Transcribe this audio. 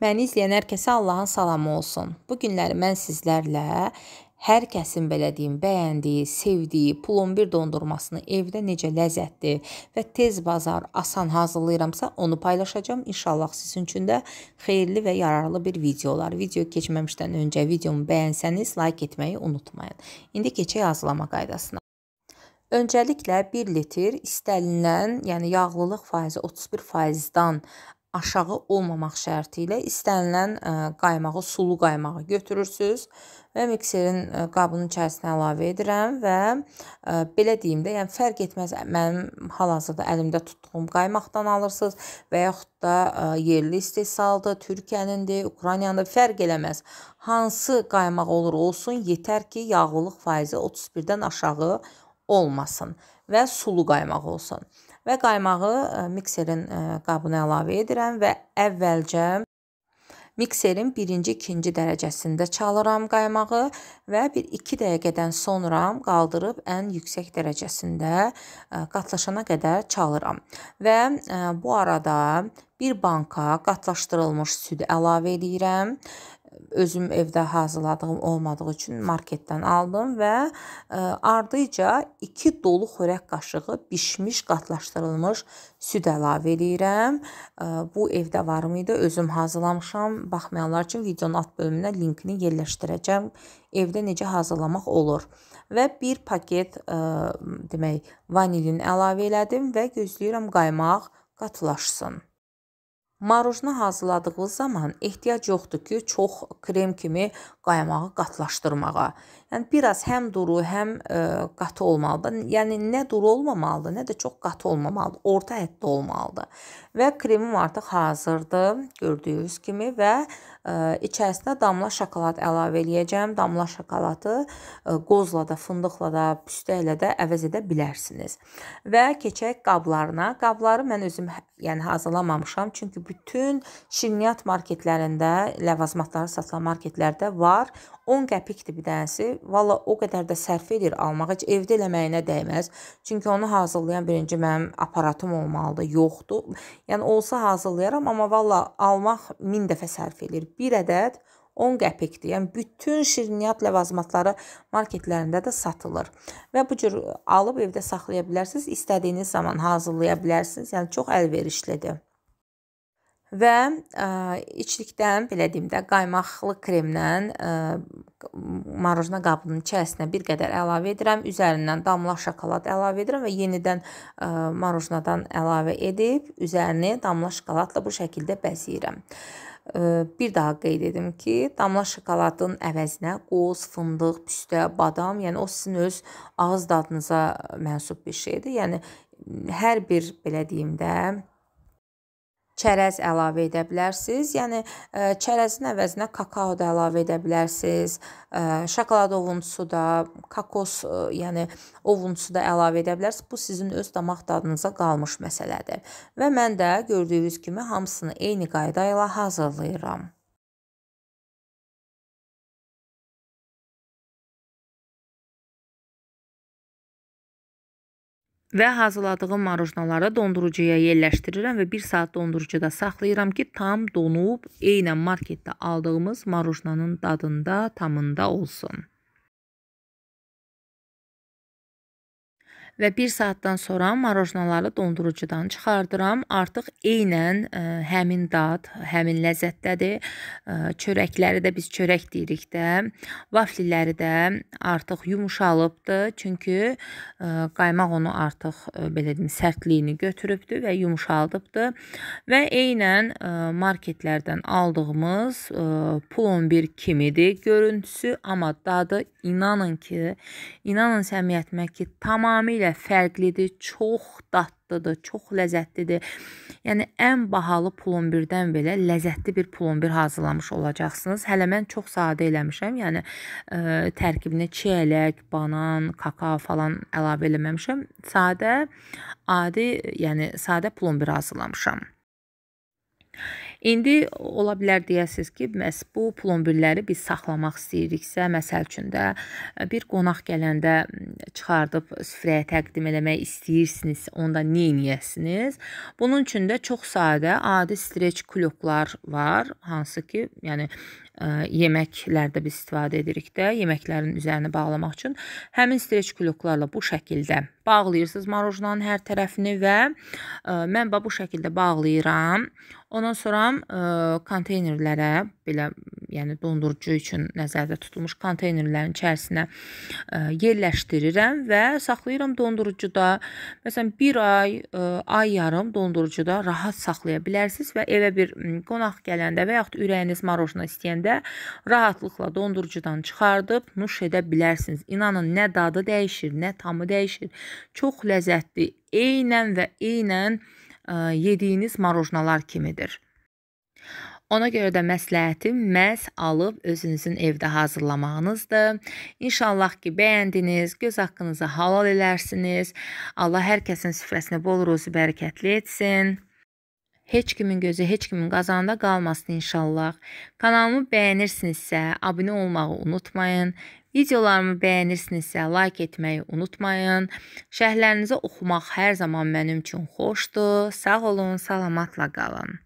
Məni izləyən hər kəsə Allahın salamı olsun. Bu günləri mən sizlərlə hər kəsin belə deyim, bəyəndiyi, sevdiyi plombir dondurmasını evdə necə ləzzətli və tez bazar, asan hazırlayıramsa, onu paylaşacağam. İnşallah sizin üçün də xeyirli və yararlı bir video olar. Video keçməmişdən öncə videomu bəyənsəniz, like etməyi unutmayın. İndi keçək hazırlama qaydasına. Öncəliklə 1 litr istənilən, yəni yağlılıq faizi 31%-dan aşağı olmamaq şərti ilə istənilən qaymağı, sulu qaymağı götürürsüz və mikserin qabının içərisinə əlavə edirəm və belə deyim də, yəni fərq etməz mənim hal-hazırda əlimdə tutduğum qaymaqdan alırsınız və yaxud da yerli istehsaldır, Türkiyənindir, Ukraynanındır, fərq eləməz. Hansı qaymaq olur olsun, yetər ki, yağlılıq faizi 31-dən aşağı olmasın və sulu qaymaq olsun və qaymağı e, mikserin e, qabına əlavə edirəm və əvvəlcə mikserin 1-ci, 2-ci dərəcəsində çalıram qaymağı və bir 2 dəqiqədən sonra qaldırıb ən yüksək dərəcəsində e, qatlaşana qədər çalıram. Və bu arada bir banka qatlaşdırılmış süd əlavə edirəm özüm evdə hazırladığım olmadığı üçün marketdən aldım və e, ardınca 2 dolu xörək qaşığı bişmiş qatlaşdırılmış süd əlavə eləyirəm. E, bu evdə varmı idi, özüm hazırlamışam. Baxmayanlar üçün videonun alt bölümünə linkini yerləşdirəcəm. Evdə necə hazırlamaq olur. Və bir paket, e, demək, vanilin əlavə elədim və gözləyirəm qaymaq qatılaşsın. Marujna hazırladığınız zaman ehtiyac yoxdur ki, çox krem kimi qaymağı qatlaşdırmağa. Yəni biraz həm duru, həm ə, e, qatı olmalıdır. Yəni nə duru olmamalıdır, nə də çox qatı olmamalıdır. Orta həddə olmalıdır. Və kremim artıq hazırdır, gördüyünüz kimi və ə, e, içərisinə damla şokolad əlavə eləyəcəm. Damla şokoladı ə, e, qozla da, fındıqla da, püstə ilə də əvəz edə bilərsiniz. Və keçək qablarına. Qabları mən özüm yəni hazırlamamışam. Çünki bütün şirniyyat marketlərində, ləvazimatları satılan marketlərdə var. 10 qəpikdir bir dənəsi. Valla o qədər də sərf edir almağa. Heç evdə eləməyinə dəyməz. Çünki onu hazırlayan birinci mənim aparatım olmalıdır, yoxdur. Yəni olsa hazırlayaram, amma valla almaq 1000 dəfə sərf edir. Bir ədəd 10 qəpikdir. Yəni bütün şirniyyat ləvazimatları marketlərində də satılır. Və bu cür alıb evdə saxlaya bilərsiniz, istədiyiniz zaman hazırlaya bilərsiniz. Yəni çox əlverişlidir. Və ə, içlikdən belə deyim də qaymaqlı kremdən ə, marojna qabının içərisinə bir qədər əlavə edirəm. Üzərindən damla şokolad əlavə edirəm və yenidən ə, marojnadan əlavə edib üzərini damla şokoladla bu şəkildə bəzəyirəm bir daha qeyd edim ki, damla şokoladın əvəzinə qoz, fındıq, püstə, badam, yəni o sizin öz ağız dadınıza mənsub bir şeydir. Yəni hər bir belə deyim də çərəz əlavə edə bilərsiniz. Yəni e, çərəzin əvəzinə kakao da əlavə edə bilərsiniz. E, şokolad ovuntusu da, kokos, e, yəni ovuntusu da əlavə edə bilərsiniz. Bu sizin öz damaq dadınıza qalmış məsələdir. Və mən də gördüyünüz kimi hamısını eyni qayda ilə hazırlayıram. Və hazırladığım marujnaları dondurucuya yerləşdirirəm və 1 saat dondurucuda saxlayıram ki, tam donub, eynən marketdə aldığımız marujnanın dadında, tamında olsun. və 1 saatdan sonra marojnaları dondurucudan çıxardıram. Artıq eynən ə, e, həmin dad, həmin ləzzətdədir. Ə, e, çörəkləri də biz çörək deyirik də, vafliləri də artıq yumuşalıbdı. Çünki ə, e, qaymaq onu artıq ə, belə deyim, sərtliyini götürübdü və yumşaldıbdı. Və eynən ə, marketlərdən aldığımız ə, pulonbir kimidir görüntüsü, amma dadı inanın ki, inanın səmiyyətimə ki, tamamilə də fərqlidir, çox dadlıdır, çox ləzzətlidir. Yəni ən bahalı plombirdən belə ləzzətli bir plombir hazırlamış olacaqsınız. Hələ mən çox sadə eləmişəm. Yəni ə, e, tərkibinə çiyələk, banan, kakao falan əlavə eləməmişəm. Sadə, adi, yəni sadə plombir hazırlamışam. İndi ola bilər deyəsiz ki, məhz bu plombirləri biz saxlamaq istəyiriksə, məsəl üçün də e, bir qonaq gələndə çıxardıb süfrəyə təqdim eləmək istəyirsiniz, onda nə edəyəsiniz? Bunun üçün də çox sadə, adi streç kulyoklar var, hansı ki, yəni ə, e, yeməklərdə biz istifadə edirik də, yeməklərin üzərini bağlamaq üçün həmin streç kulyoklarla bu şəkildə bağlayırsınız marojnanın hər tərəfini və ə, e, mən bu şəkildə bağlayıram. Ondan sonra ə, e, konteynerlərə belə yəni dondurucu üçün nəzərdə tutulmuş konteynerlərin içərisinə e, yerləşdirirəm və saxlayıram dondurucuda. Məsələn, 1 ay, e, ay yarım dondurucuda rahat saxlaya bilərsiniz və evə bir qonaq gələndə və yaxud ürəyiniz marojna istəyəndə rahatlıqla dondurucudan çıxardıb nuş edə bilərsiniz. İnanın, nə dadı dəyişir, nə tamı dəyişir. Çox ləzzətli, eynən və eynən e, yediyiniz marojnalar kimidir. Ona görə də məsləhətim məhz alıb özünüzün evdə hazırlamağınızdır. İnşallah ki, bəyəndiniz, göz haqqınızı halal elərsiniz. Allah hər kəsin süfrəsini bol ruzi bərəkətli etsin. Heç kimin gözü heç kimin qazanında qalmasın inşallah. Kanalımı bəyənirsinizsə, abunə olmağı unutmayın. Videolarımı bəyənirsinizsə, like etməyi unutmayın. Şərhlərinizi oxumaq hər zaman mənim üçün xoşdur. Sağ olun, salamatla qalın.